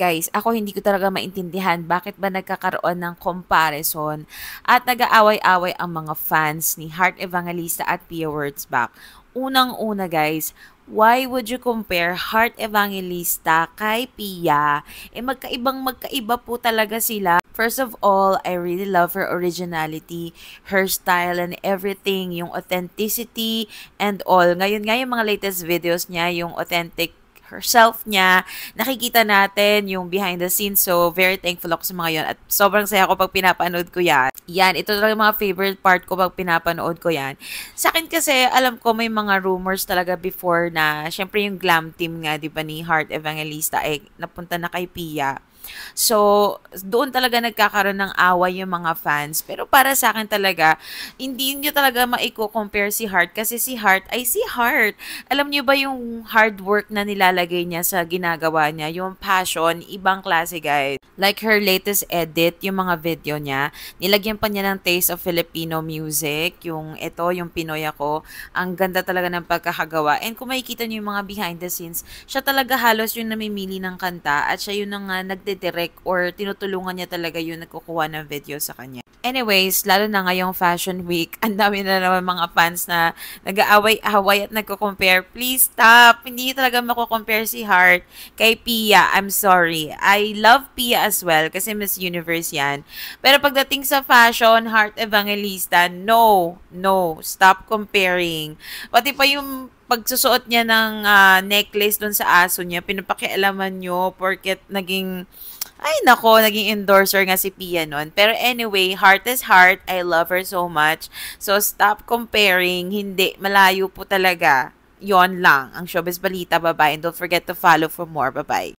guys, ako hindi ko talaga maintindihan bakit ba nagkakaroon ng comparison at nag-aaway-away ang mga fans ni Heart Evangelista at Pia Wordsbach. Unang-una guys, why would you compare Heart Evangelista kay Pia? Eh magkaibang magkaiba po talaga sila. First of all, I really love her originality, her style and everything, yung authenticity and all. Ngayon nga yung mga latest videos niya, yung authentic herself niya. Nakikita natin yung behind the scenes. So, very thankful ako sa mga yon At sobrang saya ko pag pinapanood ko yan. Yan, ito talaga yung mga favorite part ko pag pinapanood ko yan. Sa akin kasi, alam ko may mga rumors talaga before na, syempre yung glam team nga, di ba, ni Heart Evangelista, eh, napunta na kay Pia So, doon talaga nagkakaroon ng away yung mga fans. Pero para sa akin talaga, hindi nyo talaga maiko-compare si Heart kasi si Heart ay si Heart. Alam nyo ba yung hard work na nilalagay niya sa ginagawa niya? Yung passion, ibang klase guys. Like her latest edit, yung mga video niya, nilagyan pa niya ng taste of Filipino music, yung ito, yung Pinoy ako. Ang ganda talaga ng pagkakagawa. And kung makikita niyo yung mga behind the scenes, siya talaga halos yung namimili ng kanta at siya yun ang uh, ah, nagdedirect or tinutulungan niya talaga yung nagkukuha ng video sa kanya. Anyways, lalo na ngayong Fashion Week, ang dami na naman mga fans na nag-aaway-away at nagko-compare. Please stop! Hindi talaga mako-compare si Heart kay Pia. I'm sorry. I love Pia as well kasi Miss Universe yan. Pero pagdating sa fashion, Heart Evangelista, no, no, stop comparing. Pati pa yung pagsusuot niya ng uh, necklace doon sa aso niya, pinapakialaman nyo porket naging ay nako, naging endorser nga si Pia nun. Pero anyway, heart is heart. I love her so much. So stop comparing. Hindi, malayo po talaga. yon lang ang showbiz balita. Bye-bye. And don't forget to follow for more. Bye-bye.